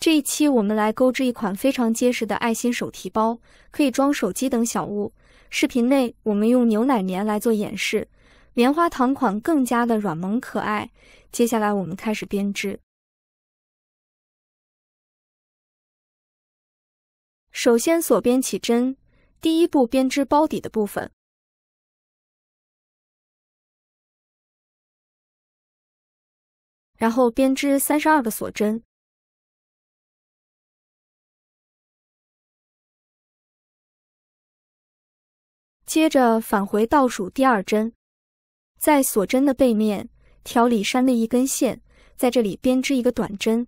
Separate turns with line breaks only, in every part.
这一期我们来钩织一款非常结实的爱心手提包，可以装手机等小物。视频内我们用牛奶棉来做演示，棉花糖款更加的软萌可爱。接下来我们开始编
织，首先锁边起针，第一步编织包底的部分，然后编织三十二个锁针。接着返回倒数第二针，在锁针的背面挑里山的一根线，在这里编织一个短针。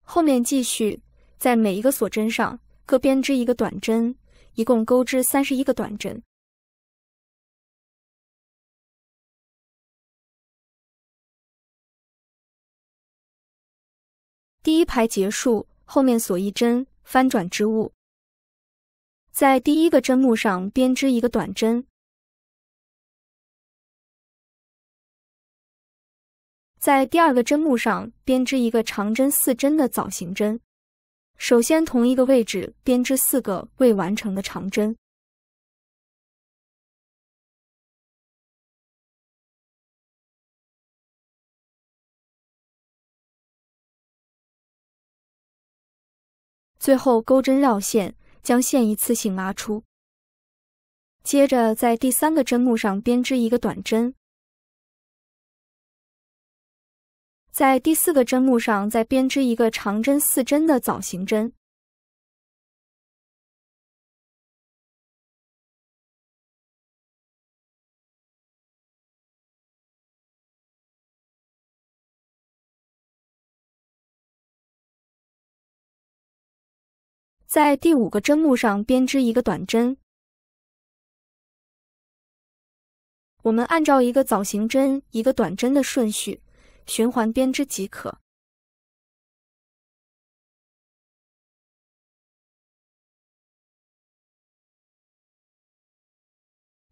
后面继续在每一个锁针上各编织一个短针，一共钩织三十一个短针。第一排结束，后面锁一针，翻转织物。在第一个针目上编织一个短针，
在第二个针目上编织一个长针四针的枣形针。首先，同一个位置编织四个未完成的长
针，最后钩针绕线。将线一次性拉出，接着在第三个针目上编织一个短针，在第四个针目上再编织一个长针四针的枣形针。在第五个针目上编织一个短针。我们按照一个枣形针、一个短针的顺序循环编织即可。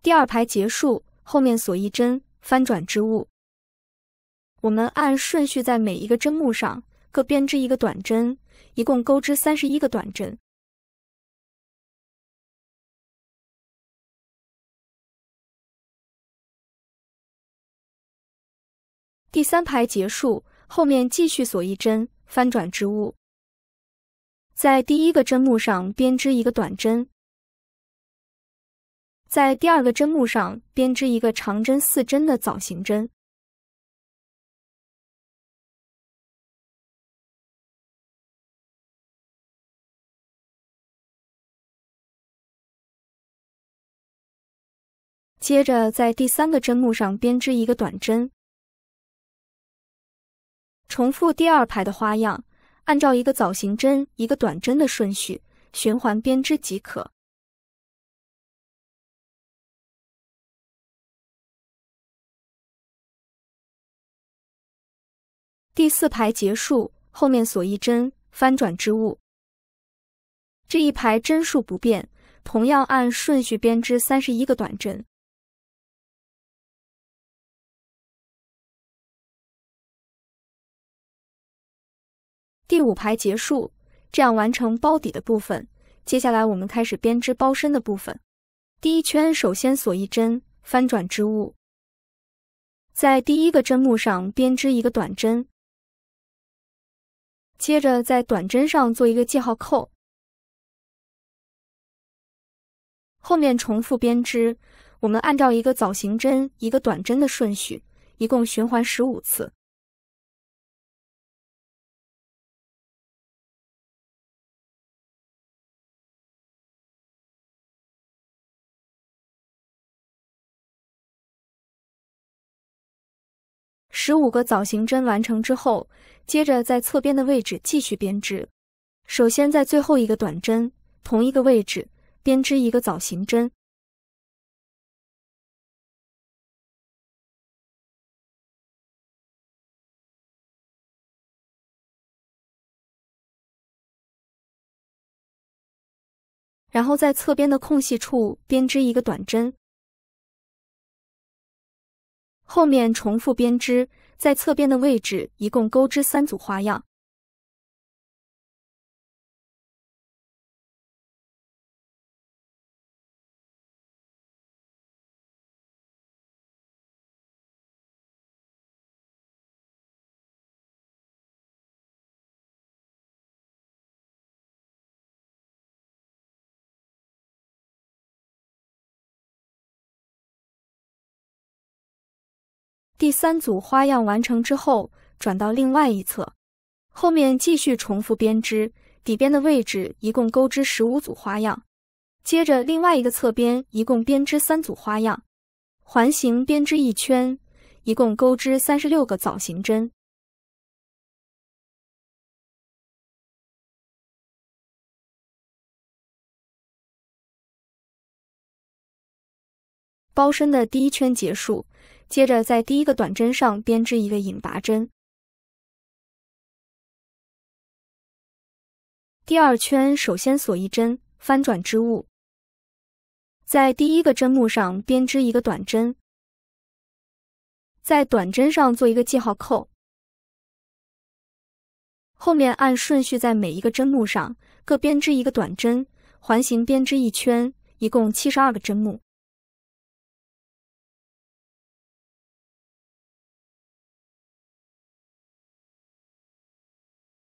第二排结束，后面锁一针，翻转织物。我们按顺序在每一个针目上各编织一个短
针，一共钩织三十一个短针。
第三排结束，后面继续锁一针，翻转织物，在第一个针目上编织一个短针，在第二个针目上编织一个长针四针的枣形
针，接着在第三个针目上编织一个短
针。重复第二排的花样，按照一个枣形针、一个短针的顺序循环编织即可。
第四排结束，后面锁一针，翻转织物。这一排针数不变，同样按顺序编织三十一个短针。第五
排结束，这样完成包底的部分。接下来我们开始编织包身的部分。第一圈，首先锁一针，翻转织物，
在第一个针目上编织一个短针，接着
在短针上做一个记号扣，后面重复编织。我们按照一个枣形针、一个短针的顺序，
一共循环十五次。
十五个枣形针完成之后，接着在侧边的位置继续编织。首先在最后一个短针同一个位置编织一个枣
形针，然后在侧边的空隙处编织一个短针。后面重复编织，在侧边的位置一共钩织三组花样。
第三组花样完成之后，转到另外一侧，后面继续重复编织底边的位置，一共钩织十五组花样。接着另外一个侧边，一共编织三组花样，环形编织一圈，一共钩织三十六个枣形针。
包身的第一圈结束。接着在第一个短针上编织一个引拔针。第二圈首先锁一针，翻转织物，在第一个针目上编织一个短针，在
短针上做一个记号扣。后面按顺序在每一个针目上各编织一个短针，环形编织一圈，一
共七十二个针目。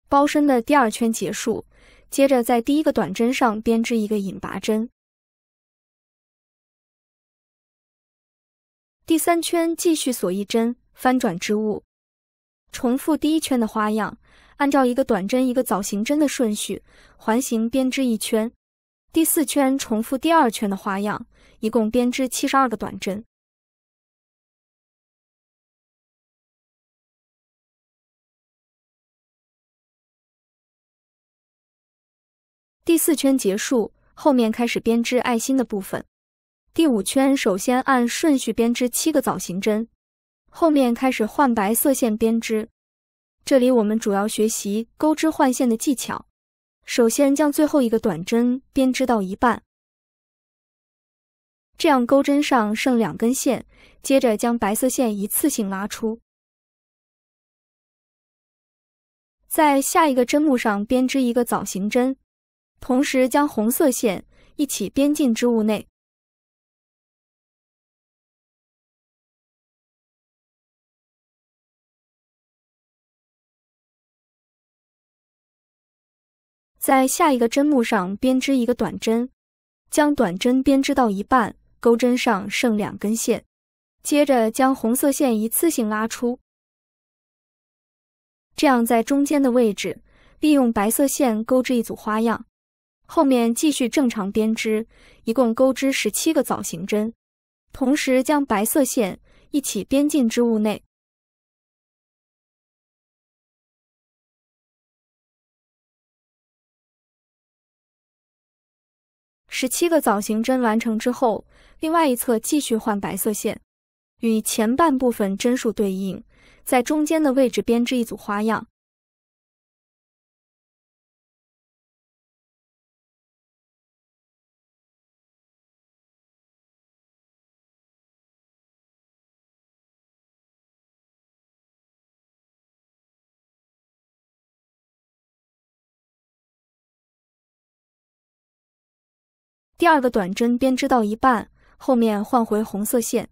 包身的第二圈结束，接着在第一个短针上编织一个引拔针。第三圈继续锁一针，
翻转织物，重复第一圈的花样，按照一个短针一个枣形针的顺序，环形编织一圈。第四圈重复第二圈的花样，一共编织七十二个短针。第四圈结束，后面开始编织爱心的部分。第五圈首先按顺序编织七个枣形针，后面开始换白色线编织。这里我们主要学习钩织换线的技巧。首先将最后一个短针编织到一半，这样钩针上剩两根线，接着将白色线一次性
拉出，在下一个针目上编织一个枣形针。同时将红色线一起编进织物内，
在下一个针目上编织一个短针，将短针编织到一半，钩针上剩两根线，接着将红色线一次性拉出，这样在中间的位置利用白色线钩织一组花样。后面继续正常编织，一共钩织十七个枣形针，同时将白色线一起编进织物
内。十七个枣形针完
成之后，另外一侧继续换白色线，与前半部分针数对应，在中间的位置编织一组花样。
第二个短针编
织到一半，后面换回红色线，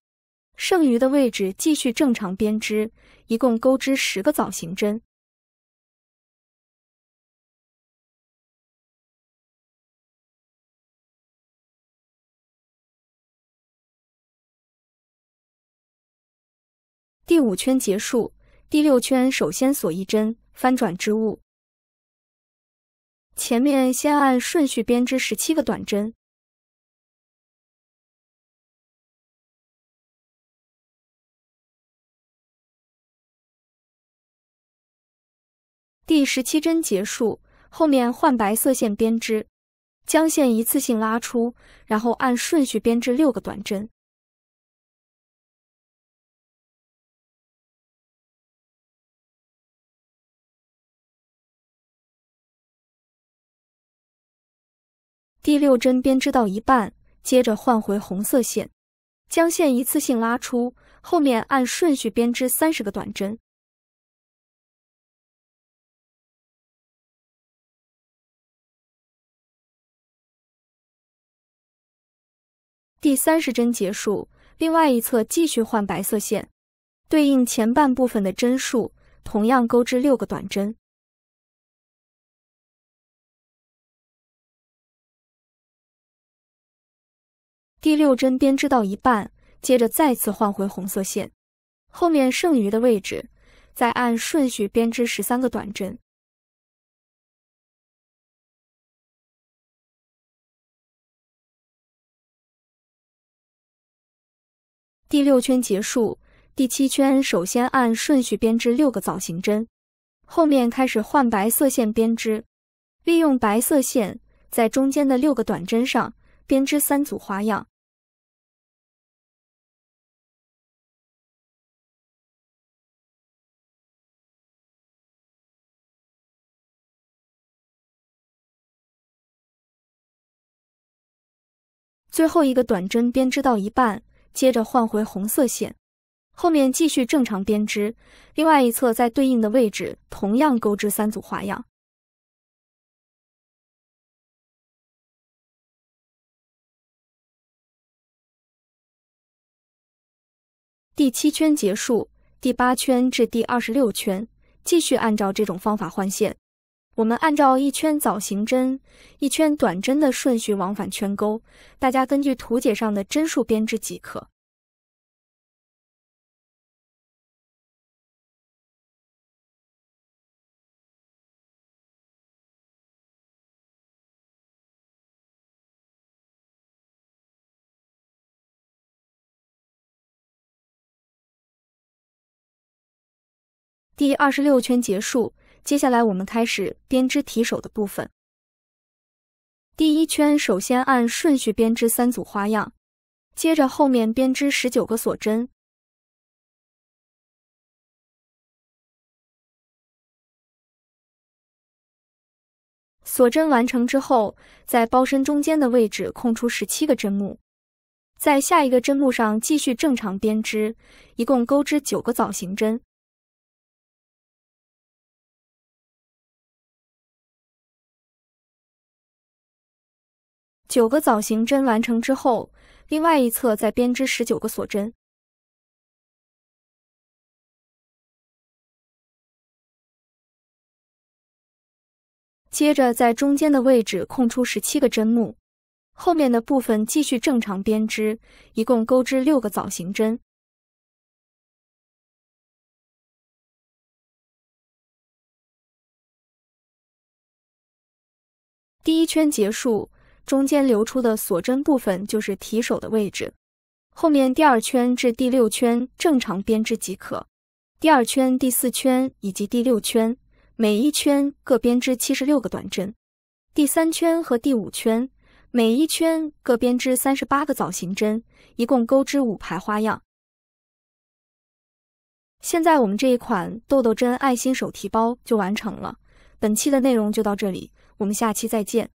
剩余的位置继续正常编织，一共钩织十个枣形针。第五圈结束，第六圈首先锁一针，翻转织物，前面先按顺序编织十七个短针。
第十七针结束，后面换白色线编织，将线一次性拉出，然后按顺序编织六个短针。
第六针编织到一半，接着换回红色线，将线一次性拉出，后面按顺序编
织三十个短针。
第三十针结束，另外一侧继续换白色线，对应前半部分的针数，同样钩织六个短针。第六针编织到一半，接着再次换回红色线，后面剩余的位置再按顺序编织十三个短针。第六圈结束，第七圈首先按顺序编织六个枣形针，后面开始换白色线编织，利用白色线在中间的六个短针上编织三组花
样，最后
一个短针编织到一半。接着换回红色线，后面继续正常编织，另外一侧在对应的位置同样钩织三组花样。
第七圈结束，
第八圈至第二十六圈继续按照这种方法换线。我们按照一圈枣形针、一圈短针的顺序往返圈钩，大家根据图解上的针数编织即可。第二十六圈结束。接下来我们开始编织提手的部分。第一圈首先按顺序编织三组
花样，接着后面编织十九个锁针。
锁针完成之后，在包身中间的位置空出十七个针目，在下一个针目上继续正常编织，一共钩织九个枣
形针。九个枣形针完成之后，另外一侧再编织十九个锁针。
接着在中间的位置空出十七个针目，后面的部分继续正常编织，一共钩织六个枣形针。第一圈结束。中间留出的锁针部分就是提手的位置，后面第二圈至第六圈正常编织即可。第二圈、第四圈以及第六圈，每一圈各编织七十六个短针；第三圈和第五圈，每一圈各编织三十八个枣形针，一共钩织五排花样。现在我们这一款豆豆针爱心手提包就完成了。本期的内容就到这里，我们下期再见。